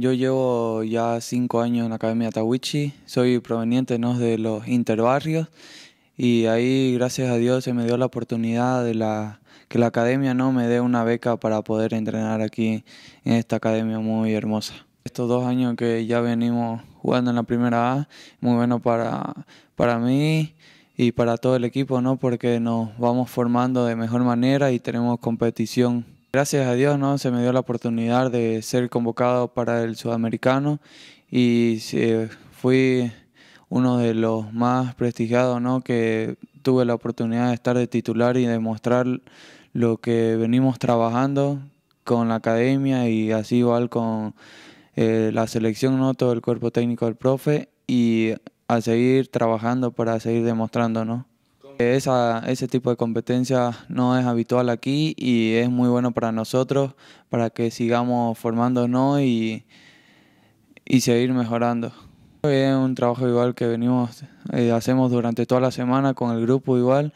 Yo llevo ya cinco años en la Academia Tawichi, soy proveniente de los interbarrios y ahí gracias a Dios se me dio la oportunidad de la, que la academia ¿no? me dé una beca para poder entrenar aquí en esta academia muy hermosa. Estos dos años que ya venimos jugando en la primera A, muy bueno para, para mí y para todo el equipo, ¿no? porque nos vamos formando de mejor manera y tenemos competición Gracias a Dios, ¿no? Se me dio la oportunidad de ser convocado para el Sudamericano y fui uno de los más prestigiados, ¿no? Que tuve la oportunidad de estar de titular y demostrar lo que venimos trabajando con la academia y así igual con eh, la selección, ¿no? Todo el cuerpo técnico del profe y a seguir trabajando para seguir demostrando, ¿no? Esa, ese tipo de competencia no es habitual aquí y es muy bueno para nosotros, para que sigamos formándonos y, y seguir mejorando. Es un trabajo igual que venimos, eh, hacemos durante toda la semana con el grupo igual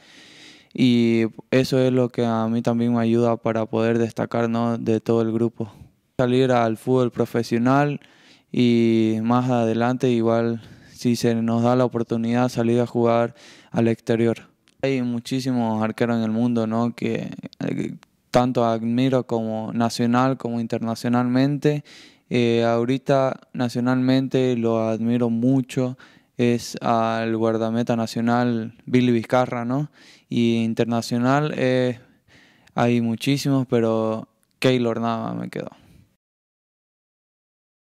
y eso es lo que a mí también me ayuda para poder destacarnos de todo el grupo. Salir al fútbol profesional y más adelante igual si se nos da la oportunidad salir a jugar al exterior. Hay muchísimos arqueros en el mundo ¿no? que eh, tanto admiro como nacional como internacionalmente. Eh, ahorita nacionalmente lo admiro mucho es al guardameta nacional Billy Vizcarra, ¿no? Y internacional eh, hay muchísimos, pero Keylor nada me quedó.